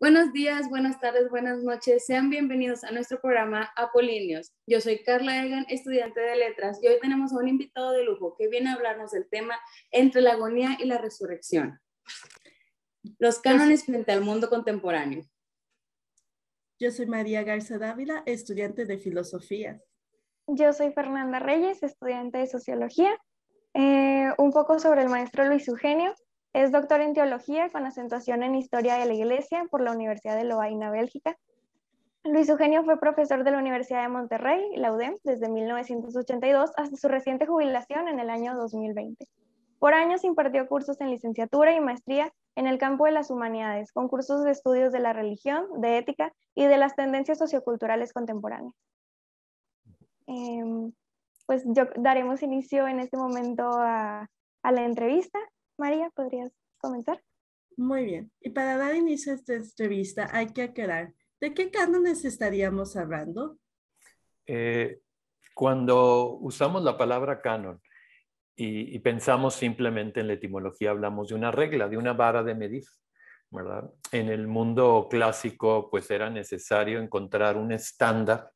Buenos días, buenas tardes, buenas noches. Sean bienvenidos a nuestro programa Apolinios. Yo soy Carla Egan, estudiante de letras, y hoy tenemos a un invitado de lujo que viene a hablarnos del tema entre la agonía y la resurrección. Los cánones frente al mundo contemporáneo. Yo soy María Garza Dávila, estudiante de filosofía. Yo soy Fernanda Reyes, estudiante de sociología. Eh, un poco sobre el maestro Luis Eugenio, es doctor en teología con acentuación en historia de la iglesia por la Universidad de Lovaina, Bélgica. Luis Eugenio fue profesor de la Universidad de Monterrey, la UDEM, desde 1982 hasta su reciente jubilación en el año 2020. Por años impartió cursos en licenciatura y maestría en el campo de las humanidades, con cursos de estudios de la religión, de ética y de las tendencias socioculturales contemporáneas. Em, pues yo daremos inicio en este momento a la entrevista. María, ¿podrías comentar? Muy bien. Y para dar inicio a esta entrevista hay que aclarar, ¿de qué cánones estaríamos hablando? Eh, cuando usamos la palabra canon y, pensamos simplemente en la etimología, hablamos de una regla, de una vara de medir. ¿verdad? En el mundo clásico, pues era necesario encontrar un estándar,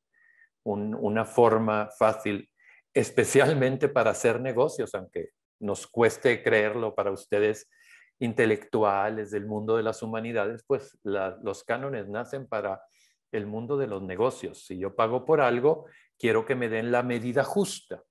una forma fácil, especialmente para hacer negocios, aunque nos cueste creerlo para ustedes intelectuales del mundo de las humanidades, pues los cánones nacen para el mundo de los negocios. Si yo pago por algo, quiero que me den la medida justa.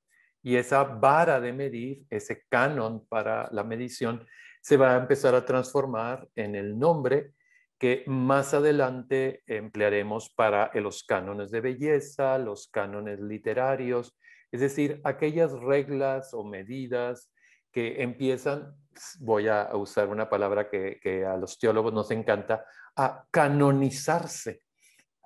Y esa vara de medir, ese canon para la medición, se va a empezar a transformar en el nombre que más adelante emplearemos para los cánones de belleza, los cánones literarios, es decir, aquellas reglas o medidas que empiezan, voy a usar una palabra que, a los teólogos nos encanta, a canonizarse,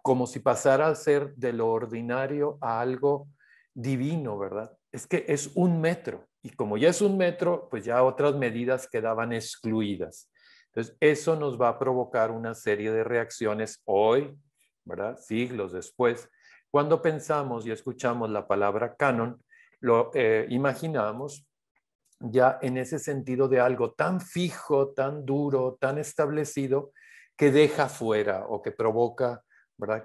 como si pasara a ser de lo ordinario a algo divino, ¿verdad? Es que es un metro, y como ya es un metro, pues ya otras medidas quedaban excluidas. Entonces, eso nos va a provocar una serie de reacciones hoy, ¿verdad? Siglos después. Cuando pensamos y escuchamos la palabra canon, lo eh, imaginamos ya en ese sentido de algo tan fijo, tan duro, tan establecido, que deja fuera o que provoca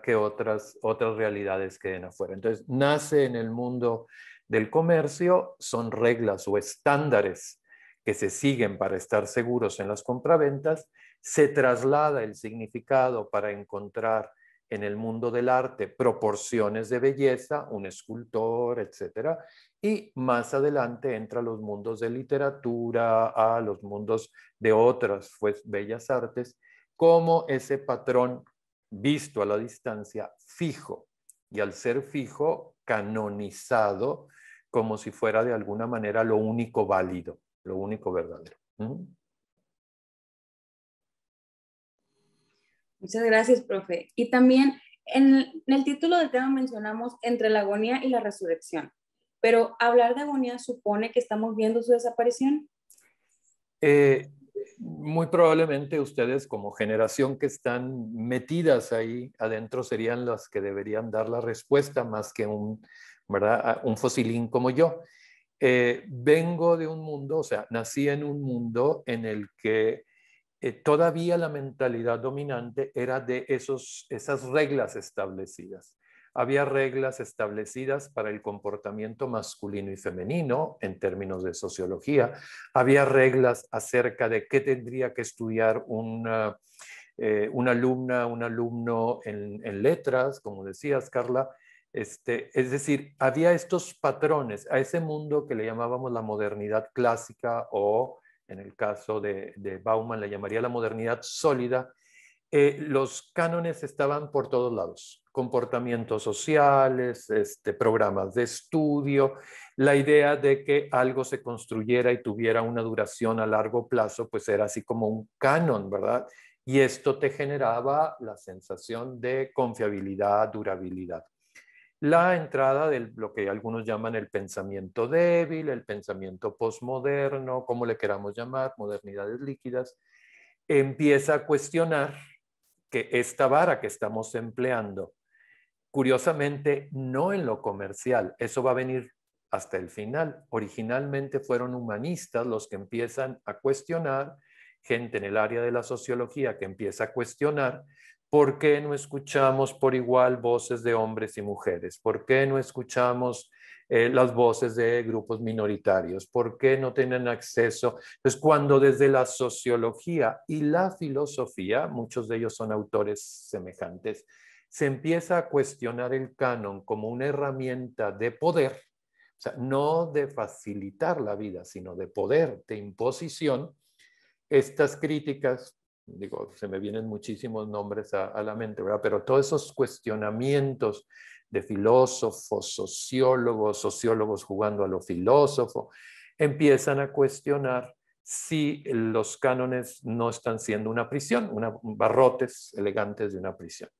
que otras, otras realidades queden afuera. Entonces, nace en el mundo del comercio, son reglas o estándares que se siguen para estar seguros en las compraventas, se traslada el significado para encontrar en el mundo del arte proporciones de belleza, un escultor, etcétera, Y más adelante entra los mundos de literatura, a los mundos de otras pues, bellas artes, como ese patrón visto a la distancia fijo y al ser fijo canonizado como si fuera de alguna manera lo único válido, lo único verdadero. Muchas gracias, profe. Y también en el, título del tema mencionamos entre la agonía y la resurrección, pero hablar de agonía supone que estamos viendo su desaparición. Eh, muy probablemente ustedes como generación que están metidas ahí adentro serían las que deberían dar la respuesta más que un, ¿verdad? un fosilín como yo. Eh, vengo de un mundo, o sea, nací en un mundo en el que eh, todavía la mentalidad dominante era de esos, esas reglas establecidas. Había reglas establecidas para el comportamiento masculino y femenino en términos de sociología. Había reglas acerca de qué tendría que estudiar una, eh, alumna, un alumno en, en letras, como decías, Carla. Este, es decir, había estos patrones a ese mundo que le llamábamos la modernidad clásica o en el caso de, de Bauman la llamaría la modernidad sólida, eh, los cánones estaban por todos lados, comportamientos sociales, este, programas de estudio, la idea de que algo se construyera y tuviera una duración a largo plazo, pues era así como un canon, ¿verdad? Y esto te generaba la sensación de confiabilidad, durabilidad la entrada de lo que algunos llaman el pensamiento débil, el pensamiento posmoderno, como le queramos llamar, modernidades líquidas, empieza a cuestionar que esta vara que estamos empleando, curiosamente, no en lo comercial, eso va a venir hasta el final. Originalmente fueron humanistas los que empiezan a cuestionar, gente en el área de la sociología que empieza a cuestionar ¿Por qué no escuchamos por igual voces de hombres y mujeres? ¿Por qué no escuchamos eh, las voces de grupos minoritarios? ¿Por qué no tienen acceso? Pues cuando desde la sociología y la filosofía, muchos de ellos son autores semejantes, se empieza a cuestionar el canon como una herramienta de poder, o sea, no de facilitar la vida, sino de poder, de imposición, estas críticas digo, se me vienen muchísimos nombres a, la mente, ¿verdad? Pero todos esos cuestionamientos de filósofos, sociólogos, sociólogos jugando a lo filósofo, empiezan a cuestionar si los cánones no están siendo una prisión, una, barrotes elegantes de una prisión.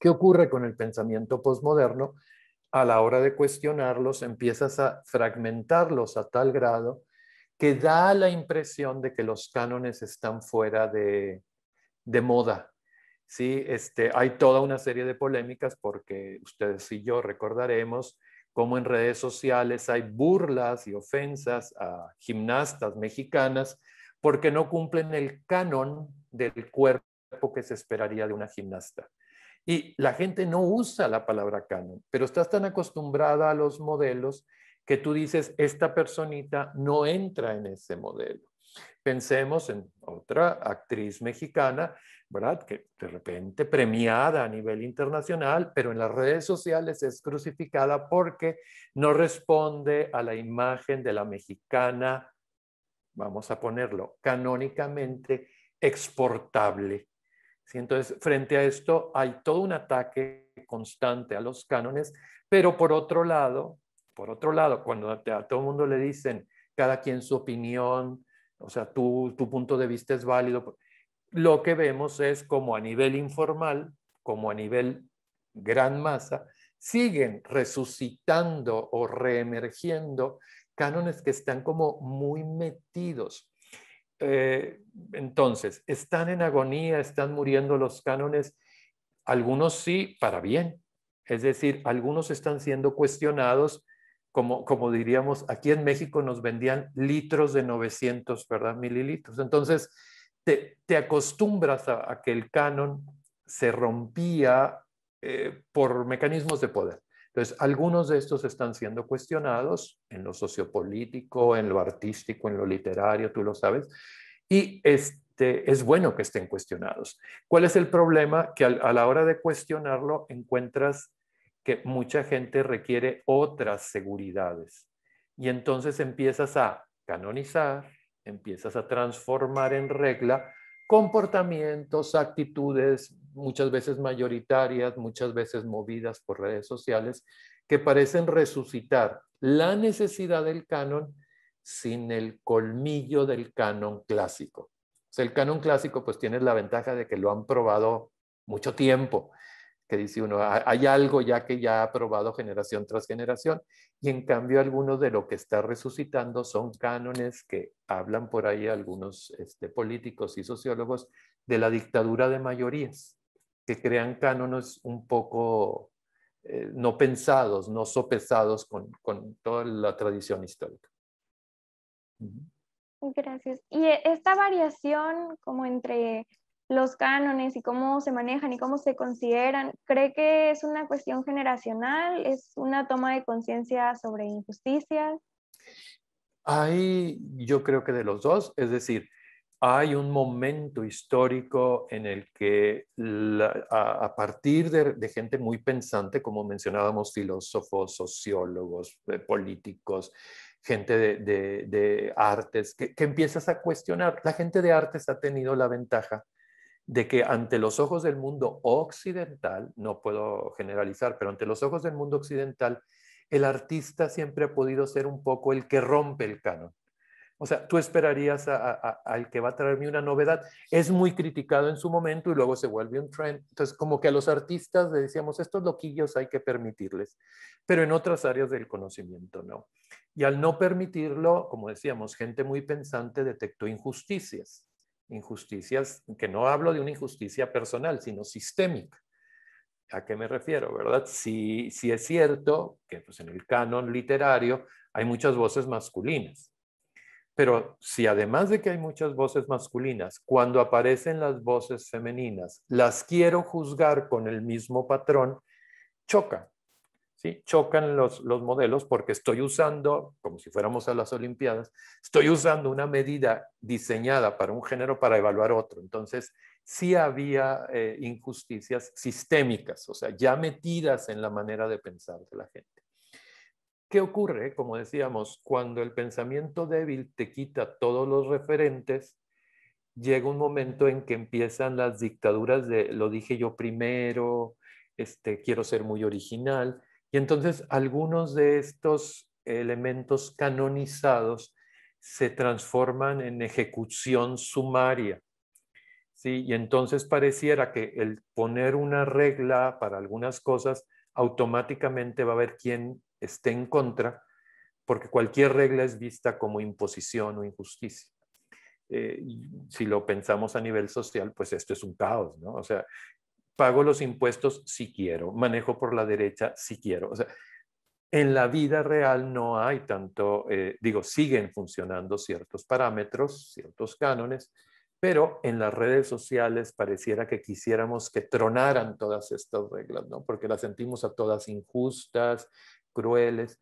¿Qué ocurre con el pensamiento posmoderno? A la hora de cuestionarlos, empiezas a fragmentarlos a tal grado que da la impresión de que los cánones están fuera de, moda. ¿sí? Este, hay toda una serie de polémicas porque ustedes y yo recordaremos cómo en redes sociales hay burlas y ofensas a gimnastas mexicanas porque no cumplen el canon del cuerpo que se esperaría de una gimnasta. Y la gente no usa la palabra canon, pero estás tan acostumbrada a los modelos que tú dices, esta personita no entra en ese modelo. Pensemos en otra actriz mexicana, ¿verdad? Que de repente premiada a nivel internacional, pero en las redes sociales es crucificada porque no responde a la imagen de la mexicana, vamos a ponerlo, canónicamente exportable. Entonces, frente a esto hay todo un ataque constante a los cánones, pero por otro lado, por otro lado, cuando a todo el mundo le dicen cada quien su opinión, o sea, tu, tu punto de vista es válido, lo que vemos es como a nivel informal, como a nivel gran masa, siguen resucitando o reemergiendo cánones que están como muy metidos. Eh, entonces, están en agonía, están muriendo los cánones, algunos sí, para bien. Es decir, algunos están siendo cuestionados como, diríamos, aquí en México nos vendían litros de 900, ¿verdad? Mililitros. Entonces, te, acostumbras a, que el canon se rompía eh, por mecanismos de poder. Entonces, algunos de estos están siendo cuestionados en lo sociopolítico, en lo artístico, en lo literario, tú lo sabes, y este, es bueno que estén cuestionados. ¿Cuál es el problema? Que a la hora de cuestionarlo encuentras que mucha gente requiere otras seguridades. Y entonces empiezas a canonizar, empiezas a transformar en regla comportamientos, actitudes, muchas veces mayoritarias, muchas veces movidas por redes sociales, que parecen resucitar la necesidad del canon sin el colmillo del canon clásico. O sea, el canon clásico pues tienes la ventaja de que lo han probado mucho tiempo que dice uno, ah, hay algo ya que ya ha probado generación tras generación, y en cambio algunos de lo que está resucitando son cánones que hablan por ahí algunos este, políticos y sociólogos de la dictadura de mayorías, que crean cánones un poco eh, no pensados, no sopesados con, toda la tradición histórica. Gracias. Y e, esta variación como entre los cánones y cómo se manejan y cómo se consideran. ¿Cree que es una cuestión generacional? ¿Es una toma de conciencia sobre injusticias? Hay, yo creo que de los dos, es decir, hay un momento histórico en el que a, partir de, gente muy pensante, como mencionábamos, filósofos, sociólogos, eh, políticos, gente de, artes, que, empiezas a cuestionar. La gente de artes ha tenido la ventaja de que ante los ojos del mundo occidental, no puedo generalizar, pero ante los ojos del mundo occidental, el artista siempre ha podido ser un poco el que rompe el canon. O sea, tú esperarías al que va a traerme una novedad. Es muy criticado en su momento y luego se vuelve un trend. Entonces, como que a los artistas le decíamos, estos loquillos hay que permitirles, pero en otras áreas del conocimiento no. Y al no permitirlo, como decíamos, gente muy pensante detectó injusticias injusticias, que no hablo de una injusticia personal, sino sistémica. ¿A qué me refiero, verdad? Si, si es cierto que pues, en el canon literario hay muchas voces masculinas, pero si además de que hay muchas voces masculinas, cuando aparecen las voces femeninas, las quiero juzgar con el mismo patrón, choca. ¿sí? Chocan los, modelos porque estoy usando, como si fuéramos a las Olimpiadas, estoy usando una medida diseñada para un género para evaluar otro. Entonces, sí había eh, injusticias sistémicas, o sea, ya metidas en la manera de pensar de la gente. ¿Qué ocurre, como decíamos, cuando el pensamiento débil te quita todos los referentes? Llega un momento en que empiezan las dictaduras de lo dije yo primero, este, quiero ser muy original. Y entonces algunos de estos elementos canonizados se transforman en ejecución sumaria. ¿sí? Y entonces pareciera que el poner una regla para algunas cosas automáticamente va a ver quién esté en contra, porque cualquier regla es vista como imposición o injusticia. Eh, si lo pensamos a nivel social, pues esto es un caos, ¿no? O sea, pago los impuestos si quiero, manejo por la derecha si quiero. O sea, en la vida real no hay tanto, eh, digo, siguen funcionando ciertos parámetros, ciertos cánones, pero en las redes sociales pareciera que quisiéramos que tronaran todas estas reglas, ¿no? Porque las sentimos a todas injustas, crueles.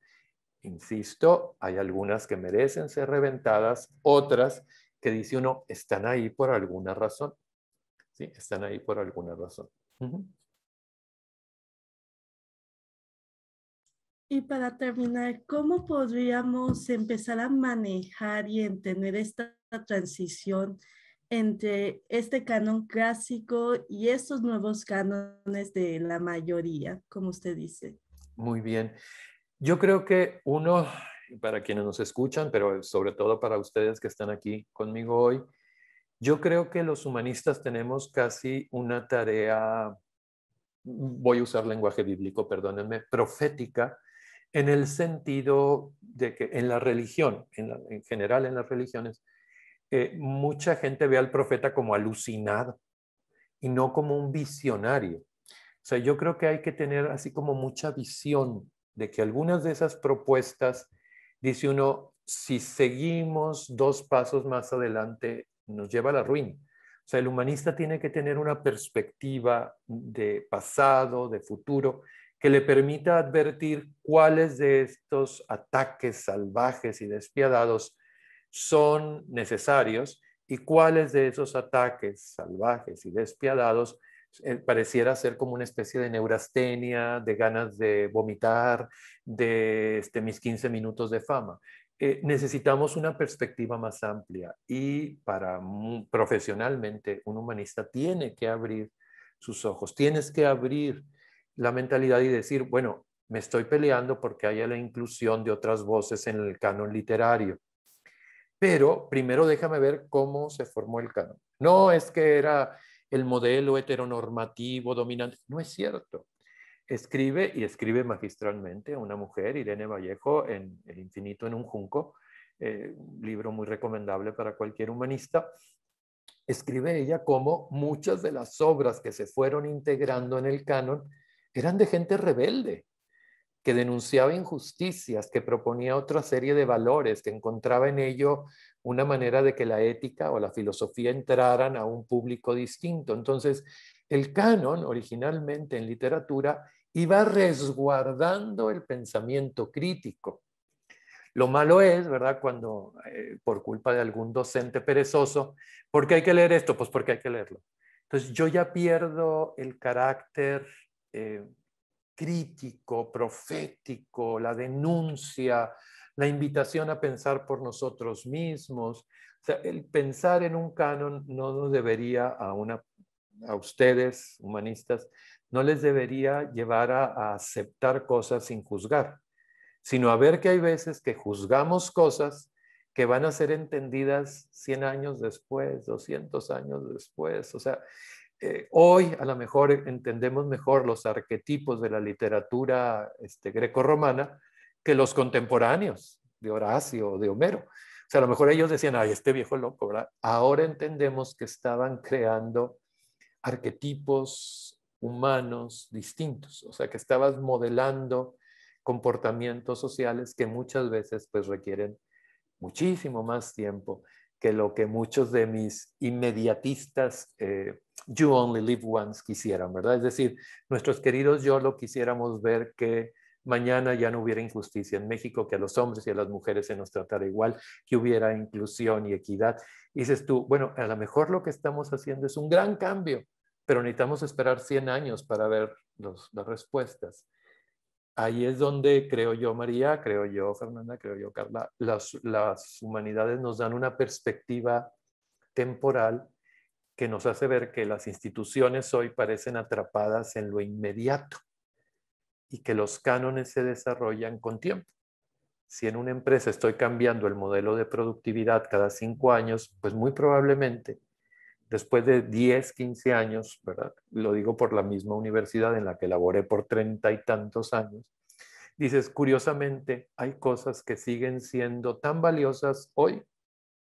Insisto, hay algunas que merecen ser reventadas, otras que dice uno, están ahí por alguna razón. ¿Sí? Están ahí por alguna razón. Y para terminar, ¿cómo podríamos empezar a manejar y entender esta transición entre este canon clásico y estos nuevos cánones de la mayoría, como usted dice? Muy bien. Yo creo que uno, para quienes nos escuchan, pero sobre todo para ustedes que están aquí conmigo hoy, yo creo que los humanistas tenemos casi una tarea, voy a usar lenguaje bíblico, perdónenme, profética, en el sentido de que en la religión, en, general en las religiones, eh, mucha gente ve al profeta como alucinado y no como un visionario. O sea, yo creo que hay que tener así como mucha visión de que algunas de esas propuestas, dice uno, si seguimos dos pasos más adelante, nos lleva a la ruina. O sea, el humanista tiene que tener una perspectiva de pasado, de futuro, que le permita advertir cuáles de estos ataques salvajes y despiadados son necesarios y cuáles de esos ataques salvajes y despiadados eh, pareciera ser como una especie de neurastenia, de ganas de vomitar, de este, mis 15 minutos de fama. Eh, necesitamos una perspectiva más amplia y para profesionalmente un humanista tiene que abrir sus ojos, tienes que abrir la mentalidad y decir, bueno, me estoy peleando porque haya la inclusión de otras voces en el canon literario. Pero primero déjame ver cómo se formó el canon. No es que era el modelo heteronormativo dominante, no es cierto escribe y escribe magistralmente una mujer, Irene Vallejo, en El infinito en un junco, eh, libro muy recomendable para cualquier humanista. Escribe ella como muchas de las obras que se fueron integrando en el canon eran de gente rebelde, que denunciaba injusticias, que proponía otra serie de valores, que encontraba en ello una manera de que la ética o la filosofía entraran a un público distinto. Entonces, el canon originalmente en literatura y va resguardando el pensamiento crítico. Lo malo es, ¿verdad?, cuando eh, por culpa de algún docente perezoso, ¿por qué hay que leer esto? Pues porque hay que leerlo. Entonces yo ya pierdo el carácter eh, crítico, profético, la denuncia, la invitación a pensar por nosotros mismos. O sea, el pensar en un canon no nos debería a, una, a ustedes, humanistas, no les debería llevar a, aceptar cosas sin juzgar, sino a ver que hay veces que juzgamos cosas que van a ser entendidas 100 años después, 200 años después. O sea, eh, hoy a lo mejor entendemos mejor los arquetipos de la literatura este, romana que los contemporáneos de Horacio o de Homero. O sea, a lo mejor ellos decían, ay, este viejo loco, ¿verdad? Ahora entendemos que estaban creando arquetipos, humanos distintos, o sea que estabas modelando comportamientos sociales que muchas veces pues requieren muchísimo más tiempo que lo que muchos de mis inmediatistas eh, You Only Live Once quisieran, ¿verdad? Es decir, nuestros queridos yo lo quisiéramos ver que mañana ya no hubiera injusticia en México, que a los hombres y a las mujeres se nos tratara igual, que hubiera inclusión y equidad. dices tú, bueno, a lo mejor lo que estamos haciendo es un gran cambio, pero necesitamos esperar 100 años para ver las respuestas. Ahí es donde creo yo, María, creo yo, Fernanda, creo yo, Carla, las, las humanidades nos dan una perspectiva temporal que nos hace ver que las instituciones hoy parecen atrapadas en lo inmediato y que los cánones se desarrollan con tiempo. Si en una empresa estoy cambiando el modelo de productividad cada cinco años, pues muy probablemente después de 10, 15 años, ¿verdad? lo digo por la misma universidad en la que laboré por treinta y tantos años, dices, curiosamente, hay cosas que siguen siendo tan valiosas hoy,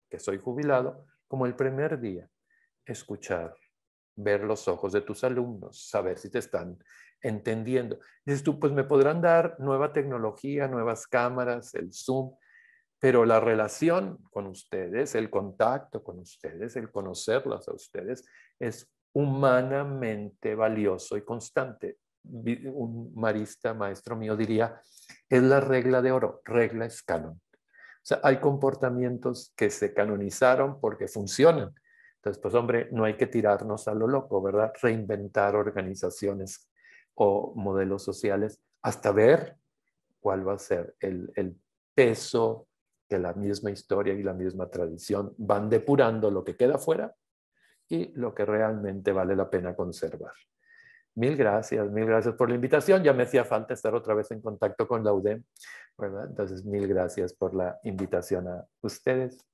que soy jubilado, como el primer día. Escuchar, ver los ojos de tus alumnos, saber si te están entendiendo. Dices tú, pues me podrán dar nueva tecnología, nuevas cámaras, el Zoom, pero la relación con ustedes, el contacto con ustedes, el conocerlas a ustedes es humanamente valioso y constante. Un marista, maestro mío, diría, es la regla de oro, regla es canon. O sea, hay comportamientos que se canonizaron porque funcionan. Entonces, pues hombre, no hay que tirarnos a lo loco, ¿verdad? Reinventar organizaciones o modelos sociales hasta ver cuál va a ser el, el peso que la misma historia y la misma tradición van depurando lo que queda fuera y lo que realmente vale la pena conservar. Mil gracias, mil gracias por la invitación. Ya me hacía falta estar otra vez en contacto con la UDEM, Entonces, mil gracias por la invitación a ustedes.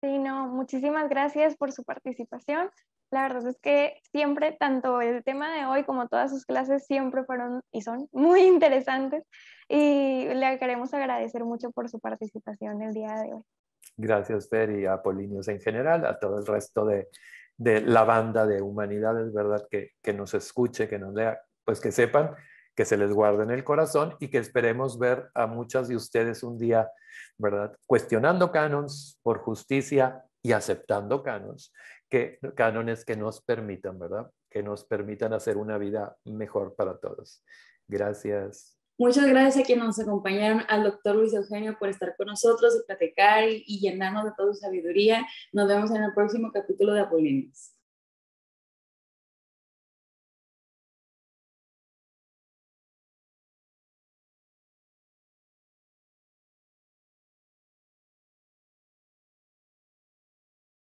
Sí, no, muchísimas gracias por su participación la verdad es que siempre, tanto el tema de hoy como todas sus clases, siempre fueron y son muy interesantes y le queremos agradecer mucho por su participación el día de hoy. Gracias, Fer, y a Polinios en general, a todo el resto de, de la banda de humanidades, ¿verdad? Que, que nos escuche, que nos lea, pues que sepan que se les guarde en el corazón y que esperemos ver a muchas de ustedes un día, ¿verdad? Cuestionando canons por justicia y aceptando cánones que, cánones que nos permitan, ¿verdad? Que nos permitan hacer una vida mejor para todos. Gracias. Muchas gracias a quienes nos acompañaron, al doctor Luis Eugenio por estar con nosotros y platicar y, llenarnos de toda su sabiduría. Nos vemos en el próximo capítulo de Apolines.